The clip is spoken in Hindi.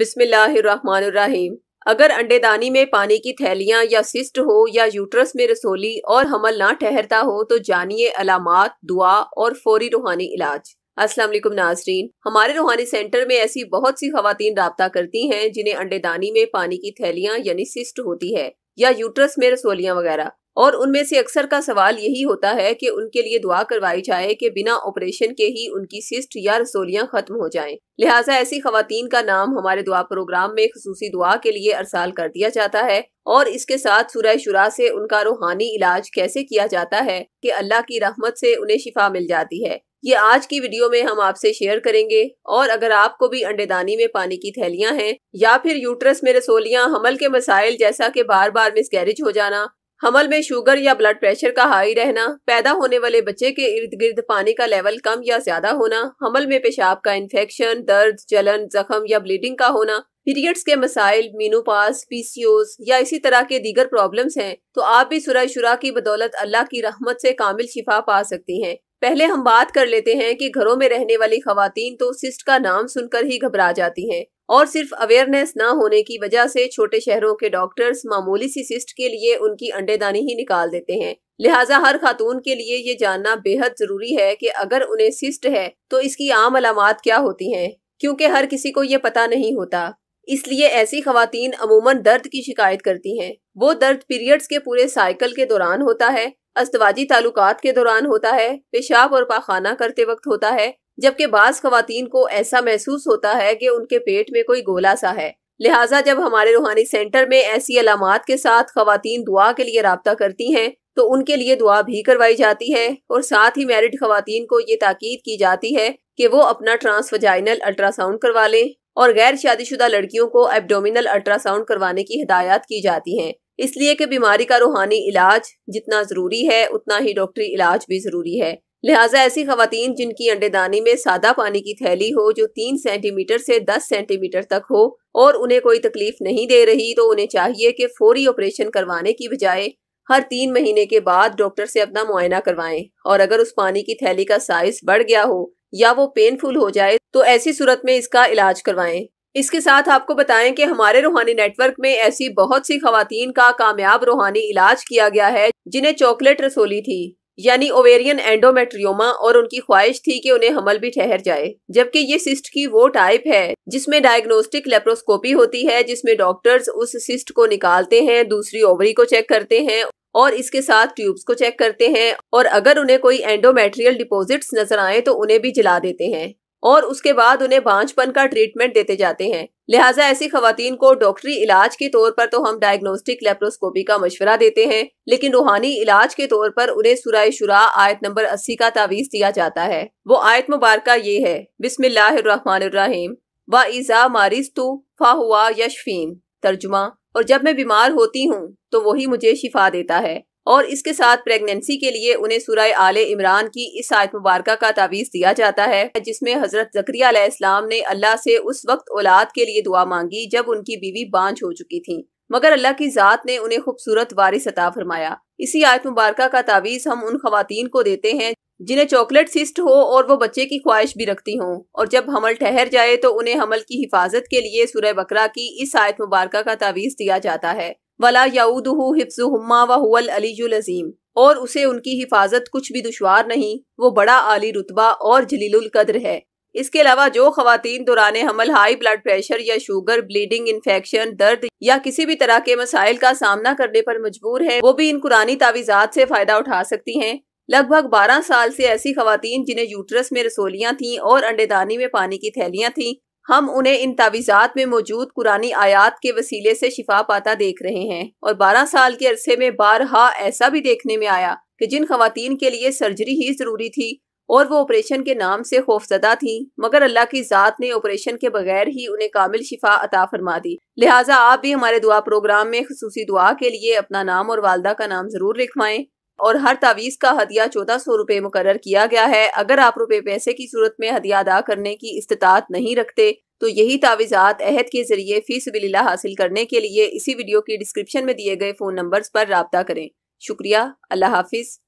बिस्मिल्लाहिर्रहमानिर्रहीम अगर अंडेदानी में पानी की थैलियां या सिस्ट हो या यूट्रस में रसोली और हमल ना ठहरता हो तो जानिए अलामत दुआ और फौरी रूहानी इलाज अस्सलाम वालेकुम नाजरीन हमारे रूहानी सेंटर में ऐसी बहुत सी खातन रबता करती हैं जिन्हें अंडेदानी में पानी की थैलियां यानी सिस्ट होती है या यूट्रस में रसोलियां वगैरह और उनमें से अक्सर का सवाल यही होता है कि उनके लिए दुआ करवाई जाए कि बिना ऑपरेशन के ही उनकी सिस्ट या रसोलियाँ खत्म हो जाएं। लिहाजा ऐसी खातन का नाम हमारे दुआ प्रोग्राम में खसूसी दुआ के लिए अरसाल कर दिया जाता है और इसके साथ सुरह शुरा से उनका रूहानी इलाज कैसे किया जाता है कि अल्लाह की रहमत से उन्हें शिफा मिल जाती है ये आज की वीडियो में हम आपसे शेयर करेंगे और अगर आपको भी अंडेदानी में पानी की थैलियां हैं या फिर यूट्रस में रसोलियां हमल के मसाइल जैसा कि बार बार मिसकैरेज हो जाना हमल में शुगर या ब्लड प्रेशर का हाई रहना पैदा होने वाले बच्चे के इर्द गिर्द पानी का लेवल कम या ज्यादा होना हमल में पेशाब का इन्फेक्शन दर्द जलन जख्म या ब्लीडिंग का होना पीरियड्स के मसाइल मीनोपास पीसीओस या इसी तरह के दीगर प्रॉब्लम्स हैं तो आप भी सुरह शुरा की बदौलत अल्लाह की रहमत से कामिल शिफा पा सकती हैं पहले हम बात कर लेते हैं कि घरों में रहने वाली खातन तो सिस्ट का नाम सुनकर ही घबरा जाती हैं और सिर्फ अवेयरनेस ना होने की वजह से छोटे शहरों के डॉक्टर्स मामूली सी सिस्ट के लिए उनकी अंडेदानी ही निकाल देते हैं लिहाजा हर खातून के लिए ये जानना बेहद जरूरी है कि अगर उन्हें सिस्ट है तो इसकी आम अलामत क्या होती हैं क्योंकि हर किसी को ये पता नहीं होता इसलिए ऐसी खातन अमूमन दर्द की शिकायत करती हैं वो दर्द पीरियड्स के पूरे साइकिल के दौरान होता है अस्तवाजी ताल्लुक के दौरान होता है पेशाब और पाखाना करते वक्त होता है जबकि बास खातन को ऐसा महसूस होता है कि उनके पेट में कोई गोला सा है लिहाजा जब हमारे रूहानी सेंटर में ऐसी अलामत के साथ खातन दुआ के लिए रबता करती हैं तो उनके लिए दुआ भी करवाई जाती है और साथ ही मैरिड खातन को ये ताकीद की जाती है कि वो अपना ट्रांसवजाइनल अल्ट्रासाउंड करवा लें और गैर शादीशुदा लड़कियों को एब्डोमिनल अल्ट्रासाउंड करवाने की हिदायत की जाती हैं इसलिए कि बीमारी का रूहानी इलाज जितना ज़रूरी है उतना ही डॉक्टरी इलाज भी ज़रूरी है लिहाजा ऐसी खातन जिनकी अंडेदानी में सादा पानी की थैली हो जो तीन सेंटीमीटर से दस सेंटीमीटर तक हो और उन्हें कोई तकलीफ नहीं दे रही तो उन्हें चाहिए कि फौरी ऑपरेशन करवाने की बजाय हर तीन महीने के बाद डॉक्टर से अपना मुआयना करवाएं और अगर उस पानी की थैली का साइज बढ़ गया हो या वो पेनफुल हो जाए तो ऐसी सूरत में इसका इलाज करवाएं इसके साथ आपको बताएं कि हमारे रूहानी नेटवर्क में ऐसी बहुत सी खातन का कामयाब रूहानी इलाज किया गया है जिन्हें चॉकलेट रसोली थी यानी ओवेरियन एंडोमेट्रियोमा और उनकी ख्वाहिश थी कि उन्हें हमल भी ठहर जाए जबकि ये सिस्ट की वो टाइप है जिसमें डायग्नोस्टिक लेप्रोस्कोपी होती है जिसमें डॉक्टर्स उस सिस्ट को निकालते हैं दूसरी ओवरी को चेक करते हैं और इसके साथ ट्यूब्स को चेक करते हैं और अगर उन्हें कोई एंडोमेट्रियल डिपोजिट नजर आए तो उन्हें भी जला देते हैं और उसके बाद उन्हें बांझपन का ट्रीटमेंट देते जाते हैं लिहाजा ऐसी खातन को डॉक्टरी इलाज के तौर पर तो हम डायग्नोस्टिक लेप्रोस्कोपी का मशवरा देते हैं लेकिन रूहानी इलाज के तौर पर उन्हें सुराय शुरा आयत नंबर अस्सी का तावीज़ दिया जाता है वो आयत मुबारक ये है बिस्मिल्लाम व ईज़ा मारिस फा हुआ यशफीन तर्जुमा और जब मैं बीमार होती हूँ तो वही मुझे शिफा देता है और इसके साथ प्रेगनेंसी के लिए उन्हें सूरह आल इमरान की इस आयत मुबारक का तावीज़ दिया जाता है जिसमें हज़रत जकरिया इस्लाम ने अल्लाह से उस वक्त औलाद के लिए दुआ मांगी जब उनकी बीवी बांझ हो चुकी थी मगर अल्लाह की ज़ात ने उन्हें खूबसूरत वारिस अता फरमाया इसी आयत मुबारक का तावीज़ हम उन खुतिन को देते हैं जिन्हें चॉकलेट सिस्ट हो और वो बच्चे की ख्वाहिश भी रखती हों और जब हमल ठहर जाए तो उन्हें हमल की हिफाजत के लिए सूरह बकरा की इस आयत मुबारक का तावीज़ दिया जाता है वला याऊदहू व हुवल अलीजुल अजीम और उसे उनकी हिफाजत कुछ भी दुशवार नहीं वो बड़ा आली रुतबा और जलील कद्र है इसके अलावा जो खातन दौरान हमल हाई ब्लड प्रेशर या शुगर ब्लीडिंग इन्फेक्शन दर्द या किसी भी तरह के मसाइल का सामना करने पर मजबूर है वो भी इन कुरानी तावीज़ात से फ़ायदा उठा सकती हैं लगभग 12 साल से ऐसी खातन जिन्हें यूट्रस में रसोलियाँ थीं और अंडेदानी में पानी की थैलियाँ थीं हम उन्हें इन तावीज़ात में मौजूद कुरानी आयात के वसीले से शिफा पाता देख रहे हैं और बारह साल के अरसे में बारहा ऐसा भी देखने में आया कि जिन खातन के लिए सर्जरी ही ज़रूरी थी और वो ऑपरेशन के नाम से खौफजदा थी मगर अल्लाह की ज़ात ने ऑपरेशन के बगैर ही उन्हें कामिल शिफा अता फरमा दी लिहाजा आप भी हमारे दुआ प्रोग्राम में खसूसी दुआ के लिए अपना नाम और वालदा का नाम ज़रूर लिखवाएं और हर तावीज़ का हदिया चौदह सौ रुपये मुकर किया गया है अगर आप रुपये पैसे की सूरत में हदिया अदा करने की इस्तात नहीं रखते तो यही तावीज़ात अहद के जरिए फीस बिल्ला हासिल करने के लिए इसी वीडियो की डिस्क्रिप्शन में दिए गए फ़ोन नंबर्स पर रबता करें शुक्रिया अल्लाह हाफिज़